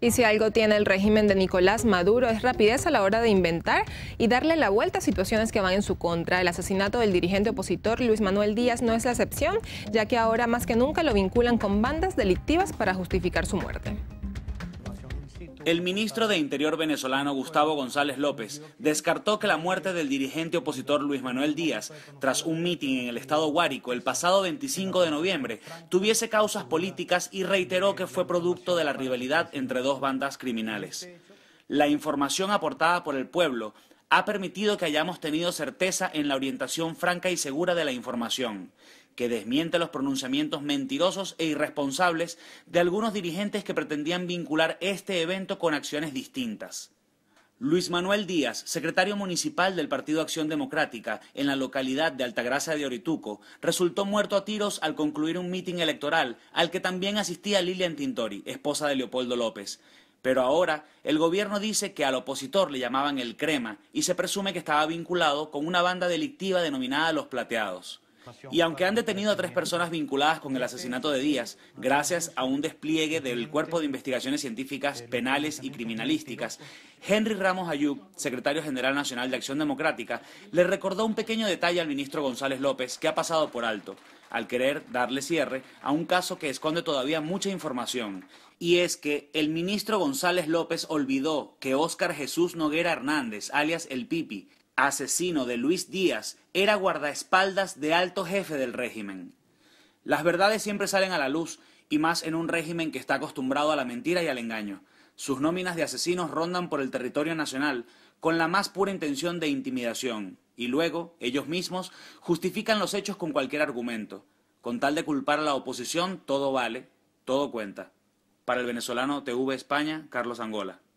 Y si algo tiene el régimen de Nicolás Maduro es rapidez a la hora de inventar y darle la vuelta a situaciones que van en su contra. El asesinato del dirigente opositor Luis Manuel Díaz no es la excepción, ya que ahora más que nunca lo vinculan con bandas delictivas para justificar su muerte. El ministro de Interior venezolano Gustavo González López descartó que la muerte del dirigente opositor Luis Manuel Díaz tras un mitin en el estado Guárico el pasado 25 de noviembre tuviese causas políticas y reiteró que fue producto de la rivalidad entre dos bandas criminales. La información aportada por el pueblo ha permitido que hayamos tenido certeza en la orientación franca y segura de la información, que desmiente los pronunciamientos mentirosos e irresponsables de algunos dirigentes que pretendían vincular este evento con acciones distintas. Luis Manuel Díaz, secretario municipal del Partido Acción Democrática en la localidad de Altagracia de Orituco, resultó muerto a tiros al concluir un mitin electoral al que también asistía Lilian Tintori, esposa de Leopoldo López. Pero ahora el gobierno dice que al opositor le llamaban el crema y se presume que estaba vinculado con una banda delictiva denominada Los Plateados. Y aunque han detenido a tres personas vinculadas con el asesinato de Díaz, gracias a un despliegue del Cuerpo de Investigaciones Científicas Penales y Criminalísticas, Henry Ramos Ayub, secretario general nacional de Acción Democrática, le recordó un pequeño detalle al ministro González López que ha pasado por alto, al querer darle cierre a un caso que esconde todavía mucha información. Y es que el ministro González López olvidó que Óscar Jesús Noguera Hernández, alias el Pipi, asesino de Luis Díaz, era guardaespaldas de alto jefe del régimen. Las verdades siempre salen a la luz, y más en un régimen que está acostumbrado a la mentira y al engaño. Sus nóminas de asesinos rondan por el territorio nacional con la más pura intención de intimidación, y luego, ellos mismos, justifican los hechos con cualquier argumento. Con tal de culpar a la oposición, todo vale, todo cuenta. Para el venezolano TV España, Carlos Angola.